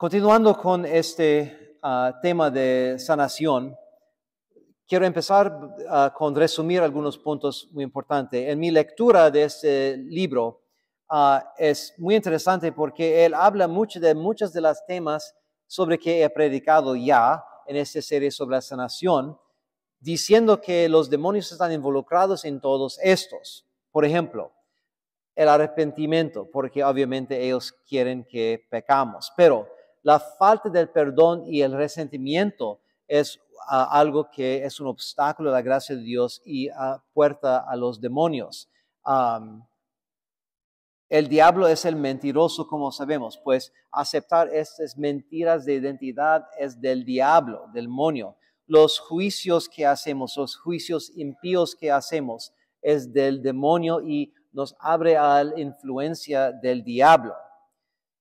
Continuando con este ah, tema de sanación, quiero empezar ah, con resumir algunos puntos muy importantes. En mi lectura de este libro ah, es muy interesante porque él habla mucho de muchos de los temas sobre que he predicado ya en esta serie sobre la sanación, diciendo que los demonios están involucrados en todos estos. Por ejemplo, el arrepentimiento, porque obviamente ellos quieren que pecamos, pero la falta del perdón y el resentimiento es ah, algo que es un obstáculo a la gracia de Dios y ah, puerta a los demonios. el diablo es el mentiroso, como sabemos, pues aceptar estas mentiras de identidad es del diablo, del demonio. Los juicios que hacemos, los juicios impíos que hacemos, es del demonio y nos abre a la influencia del diablo.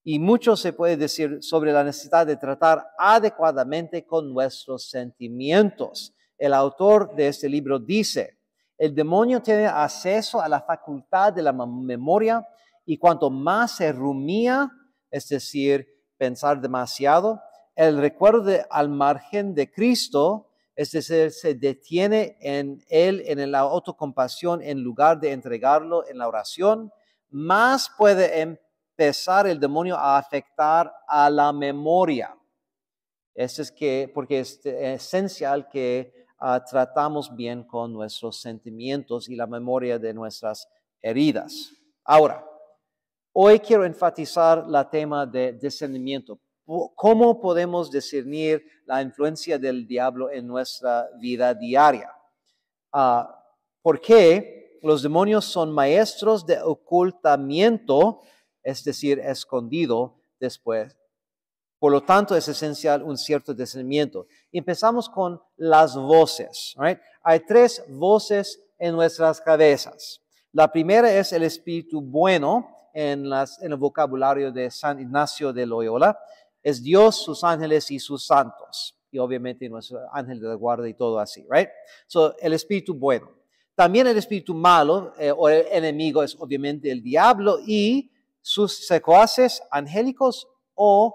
Y mucho se puede decir sobre la necesidad de tratar adecuadamente con nuestros sentimientos. El autor de este libro dice, el demonio tiene acceso a la facultad de la memoria y cuanto más se rumía, es decir, pensar demasiado, el recuerdo al margen de Cristo, es decir, se detiene en él, en la autocompasión, en lugar de entregarlo en la oración, más puede empezar empezar el demonio a afectar a la memoria. porque es eh, esencial que ah, tratamos bien con nuestros sentimientos y la memoria de nuestras heridas. Ahora, hoy quiero enfatizar la tema de discernimiento. ¿Cómo podemos discernir la influencia del diablo en nuestra vida diaria? porque ah, ¿Por qué los demonios son maestros de ocultamiento es decir, escondido después. Por lo tanto, es esencial un cierto discernimiento. Empezamos con las voces. Hay tres voces en nuestras cabezas. La primera es el espíritu bueno en, el vocabulario de San Ignacio de Loyola. Es Dios, sus ángeles y sus santos y obviamente nuestro ángel de la guarda y todo así, right? So, el espíritu bueno. También el espíritu malo eh, o el enemigo es obviamente el diablo y sus secuaces angélicos o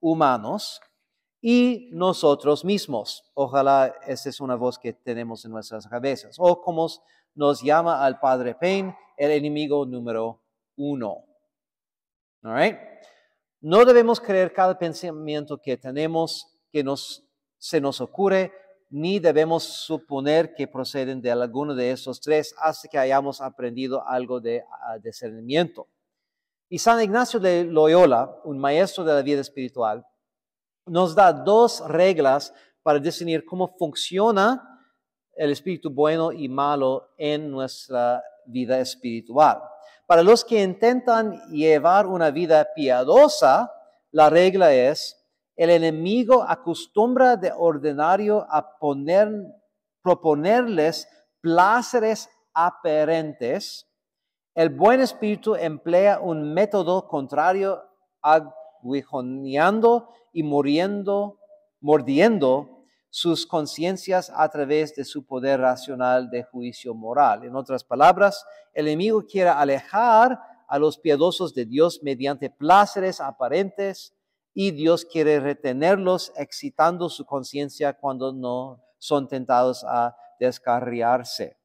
humanos y nosotros mismos. Ojalá esa es una voz que tenemos en nuestras cabezas. O como nos llama al padre Pain el enemigo número uno. No debemos creer cada pensamiento que tenemos que se nos ocurre, ni debemos suponer que proceden de alguno de esos tres hasta que hayamos aprendido algo de ah, discernimiento. Y San Ignacio de Loyola, un maestro de la vida espiritual, nos da dos reglas para definir cómo funciona el espíritu bueno y malo en nuestra vida espiritual. Para los que intentan llevar una vida piadosa, la regla es, el enemigo acostumbra de ordinario a poner, proponerles placeres aparentes el buen espíritu emplea un método contrario aguijoneando y muriendo, mordiendo sus conciencias a través de su poder racional de juicio moral. En otras palabras, el enemigo quiere alejar a los piadosos de Dios mediante placeres aparentes y Dios quiere retenerlos excitando su conciencia cuando no son tentados a descarriarse.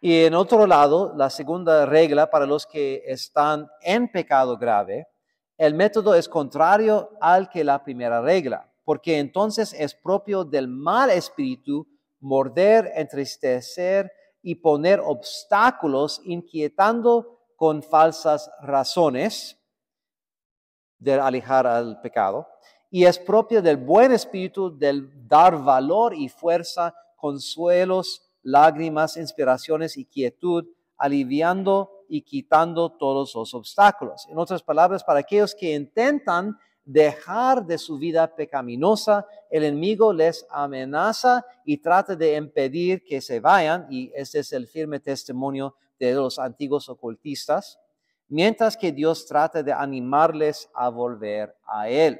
Y en otro lado, la segunda regla para los que están en pecado grave, el método es contrario al que la primera regla, porque entonces es propio del mal espíritu morder, entristecer y poner obstáculos, inquietando con falsas razones de alejar al pecado. Y es propio del buen espíritu del dar valor y fuerza, consuelos, lágrimas, inspiraciones y quietud, aliviando y quitando todos los obstáculos. En otras palabras, para aquellos que intentan dejar de su vida pecaminosa, el enemigo les amenaza y trata de impedir que se vayan, y este es el firme testimonio de los antiguos ocultistas, mientras que Dios trata de animarles a volver a Él.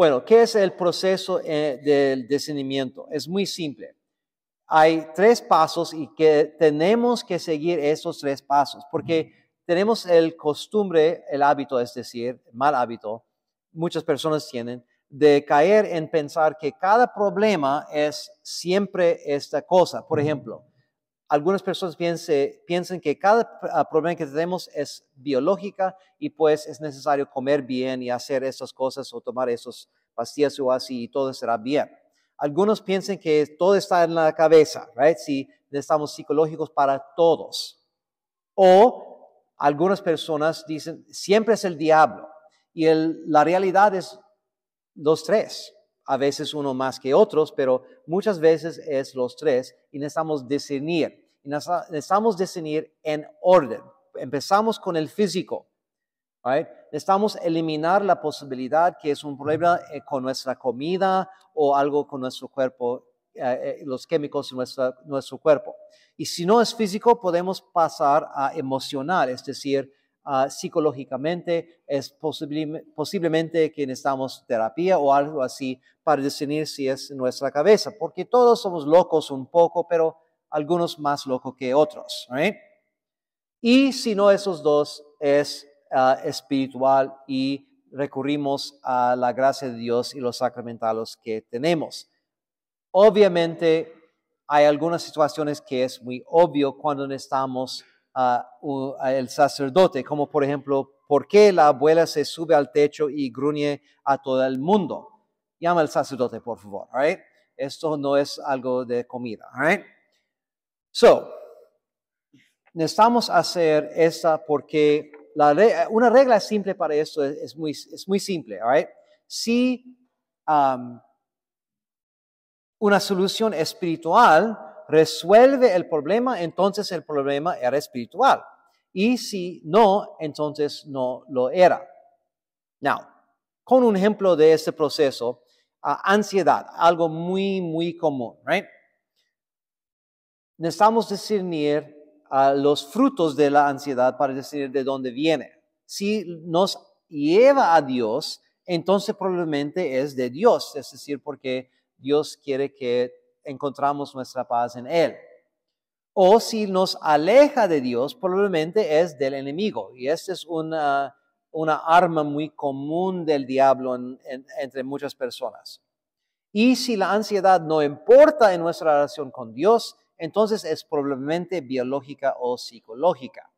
Bueno, ¿qué es el proceso eh, del discernimiento? Es muy simple. Hay tres pasos y que tenemos que seguir esos tres pasos porque tenemos el costumbre, el hábito, es decir, mal hábito, muchas personas tienen, de caer en pensar que cada problema es siempre esta cosa. Por ejemplo, algunas personas piensen piensan que cada problema que tenemos es biológica y pues es necesario comer bien y hacer esas cosas o tomar esos pastillas o así y todo será bien. Algunos piensan que todo está en la cabeza, right? Si necesitamos psicológicos para todos. O algunas personas dicen, siempre es el diablo. Y la realidad es los tres a veces uno más que otros, pero muchas veces es los tres y necesitamos discernir. necesitamos discernir en orden. Empezamos con el físico. Necesitamos eliminar la posibilidad que es un problema eh, con nuestra comida o algo con nuestro cuerpo, eh, eh, los químicos en nuestro cuerpo. Y si no es físico, podemos pasar a emocional, es decir, Ah, psicológicamente, es posiblemente que necesitamos terapia o algo así para definir si es nuestra cabeza, porque todos somos locos un poco, pero algunos más locos que otros. Y si no esos dos, es ah, espiritual y recurrimos a la gracia de Dios y los sacramentales que tenemos. Obviamente, hay algunas situaciones que es muy obvio cuando necesitamos el sacerdote, como por ejemplo, ¿por qué la abuela se sube al techo y gruñe a todo el mundo? Llama al sacerdote, por favor, Esto no es algo de comida, So, necesitamos hacer esta porque una regla simple para esto es, muy, simple, Si um, una solución espiritual resuelve el problema, entonces el problema era espiritual. Y si no, entonces no lo era. Now, con un ejemplo de este proceso, ansiedad, algo muy, muy común, right? Necesitamos discernir a ah, los frutos de la ansiedad para discernir de dónde viene. Si nos lleva a Dios, entonces probablemente es de Dios, es decir, porque Dios quiere que encontramos nuestra paz en Él. O si nos aleja de Dios, probablemente es del enemigo. Y esta es una, arma muy común del diablo entre muchas personas. Y si la ansiedad no importa en nuestra relación con Dios, entonces es probablemente biológica o psicológica.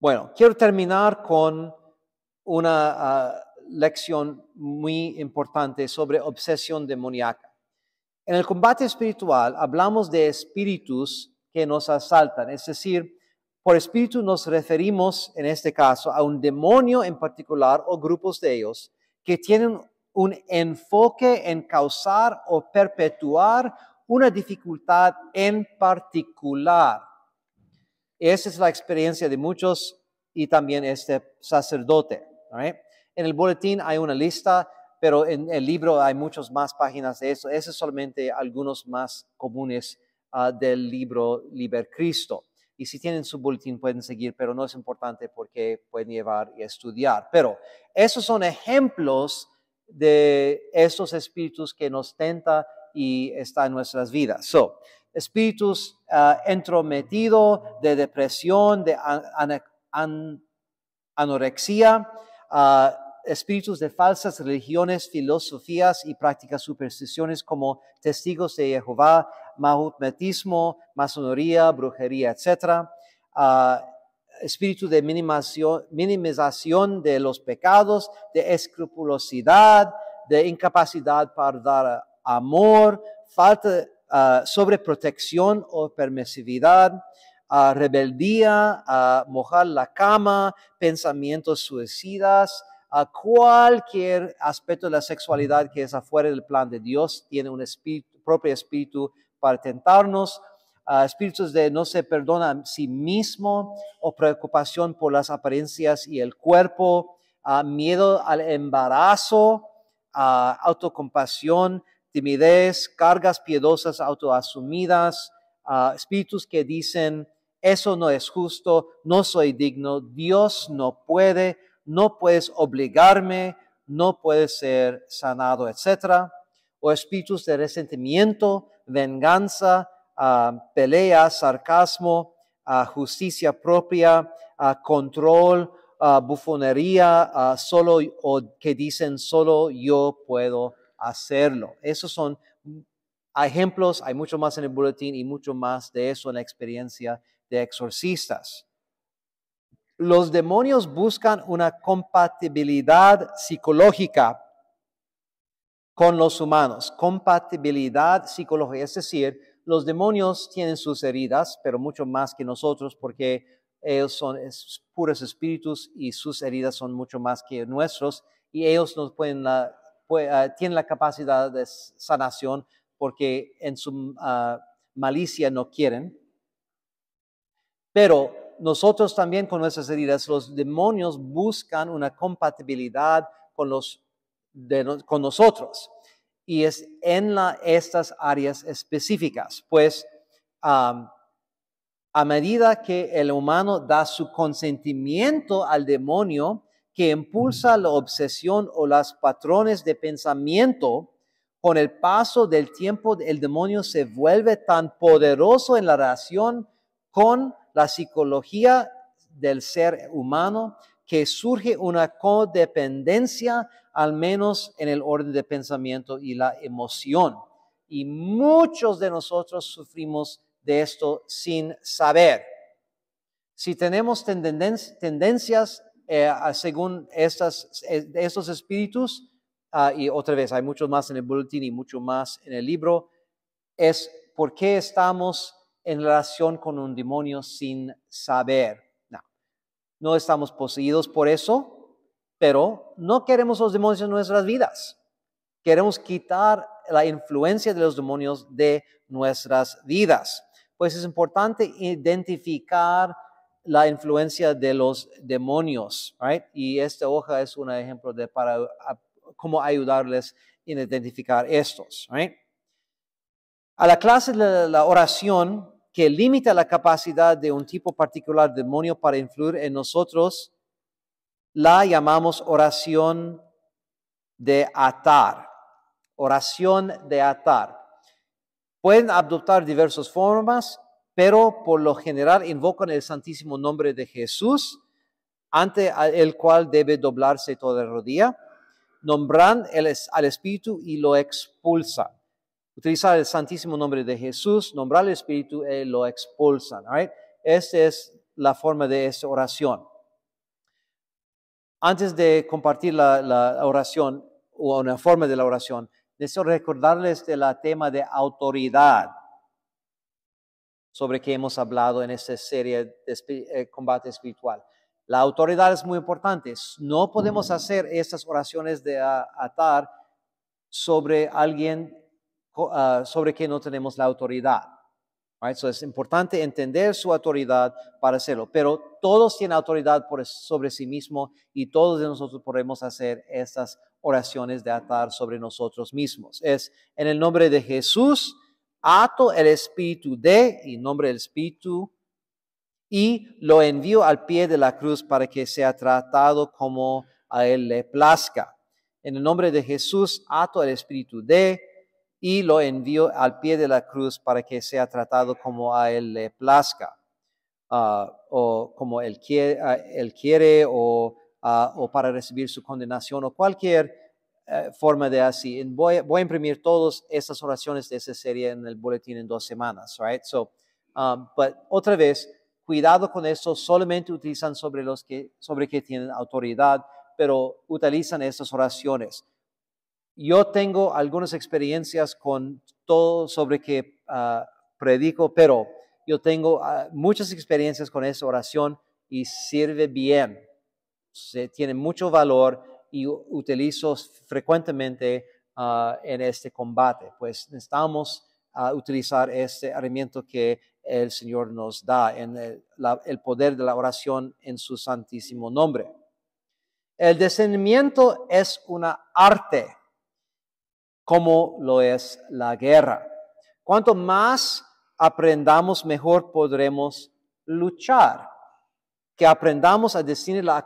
Bueno, quiero terminar con una... Ah, lección muy importante sobre obsesión demoníaca. En el combate espiritual hablamos de espíritus que nos asaltan, es decir, por espíritu nos referimos en este caso a un demonio en particular o grupos de ellos que tienen un enfoque en causar o perpetuar una dificultad en particular. Esa es la experiencia de muchos y también este sacerdote. En el boletín hay una lista, pero en el libro hay muchas más páginas de eso. Esos solamente algunos más comunes ah, del libro Liber Cristo. Y si tienen su boletín pueden seguir, pero no es importante porque pueden llevar y estudiar. Pero esos son ejemplos de esos espíritus que nos tenta y está en nuestras vidas. So, espíritus entrometidos, ah, entrometido de depresión, de anorexia, ah, espíritus de falsas religiones, filosofías y prácticas supersticiones como testigos de Jehová, mahometismo, masonería, brujería, etc. espíritu de minimización, de los pecados, de escrupulosidad, de incapacidad para dar amor, falta sobre protección o permisividad, rebeldía, mojar la cama, pensamientos suicidas, a cualquier aspecto de la sexualidad que es afuera del plan de Dios, tiene un propio espíritu para tentarnos, a espíritus de no se perdona a sí mismo o preocupación por las apariencias y el cuerpo, miedo al embarazo, a autocompasión, timidez, cargas piedosas autoasumidas, espíritus que dicen, eso no es justo, no soy digno, Dios no puede, no puedes obligarme, no puedes ser sanado, etc. O espíritus de resentimiento, venganza, ah, pelea, sarcasmo, ah, justicia propia, ah, control, bufonería, solo o que dicen solo yo puedo hacerlo. Esos son ejemplos, hay mucho más en el boletín y mucho más de eso en la experiencia de exorcistas los demonios buscan una compatibilidad psicológica con los humanos, compatibilidad psicológica, es decir, los demonios tienen sus heridas, pero mucho más que nosotros porque ellos son puros espíritus y sus heridas son mucho más que nuestros y ellos nos ah, tienen la capacidad de sanación porque en su ah, malicia no quieren. Pero nosotros también con nuestras heridas, los demonios buscan una compatibilidad con, los, con nosotros. Y es en estas áreas específicas, pues a medida que el humano da su consentimiento al demonio que impulsa la obsesión o los patrones de pensamiento, con el paso del tiempo el demonio se vuelve tan poderoso en la relación con la psicología del ser humano que surge una codependencia, al menos en el orden de pensamiento y la emoción. Y muchos de nosotros sufrimos de esto sin saber. Si tenemos tendencias eh, según estos espíritus, ah, y otra vez hay muchos más en el boletín y mucho más en el libro, es por qué estamos en relación con un demonio sin saber. No, estamos poseídos por eso, pero no queremos los demonios en nuestras vidas. Queremos quitar la influencia de los demonios de nuestras vidas. Pues es importante identificar la influencia de los demonios, right? Y esta hoja es un ejemplo de para cómo ayudarles en identificar estos, right? A la clase de la oración que limita la capacidad de un tipo particular demonio para influir en nosotros, la llamamos oración de atar. Oración de atar. Pueden adoptar diversas formas, pero por lo general invocan el santísimo nombre de Jesús, ante el cual debe doblarse toda rodilla. Nombran al Espíritu y lo expulsan utilizar el santísimo nombre de Jesús, nombrar al espíritu y lo expulsan. Right? Esta es la forma de esta oración. Antes de compartir la, oración o una forma de la oración, deseo recordarles la tema de autoridad sobre que hemos hablado en esta serie de eh, combate espiritual. La autoridad es muy importante. No podemos hacer estas oraciones de atar sobre alguien Ah, sobre qué no tenemos la autoridad. Right? es importante entender su autoridad para hacerlo, pero todos tienen autoridad sobre sí mismo y todos de nosotros podemos hacer estas oraciones de atar sobre nosotros mismos. Es en el nombre de Jesús, ato el espíritu de y nombre del espíritu y lo envío al pie de la cruz para que sea tratado como a él le plazca. En el nombre de Jesús, ato el espíritu de y lo envió al pie de la cruz para que sea tratado como a él le plazca, ah, o como él ah, quiere, ah, o, para recibir su condenación o cualquier eh, forma de así. Voy, a imprimir todas esas oraciones de esa serie en el boletín en dos semanas, right? So, um, otra vez, cuidado con eso, solamente utilizan sobre los que, sobre que tienen autoridad, pero utilizan esas oraciones. Yo tengo algunas experiencias con todo sobre que ah, predico, pero yo tengo ah, muchas experiencias con esa oración y sirve bien. Se, tiene mucho valor y utilizo frecuentemente ah, en este combate. Pues necesitamos utilizar este herramienta que el Señor nos da, en el, poder de la oración en su santísimo nombre. El discernimiento es una arte como lo es la guerra. Cuanto más aprendamos, mejor podremos luchar. Que aprendamos a decir la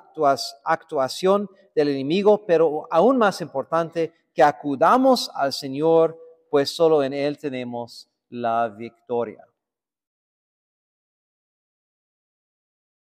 actuación del enemigo, pero aún más importante, que acudamos al Señor, pues solo en Él tenemos la victoria.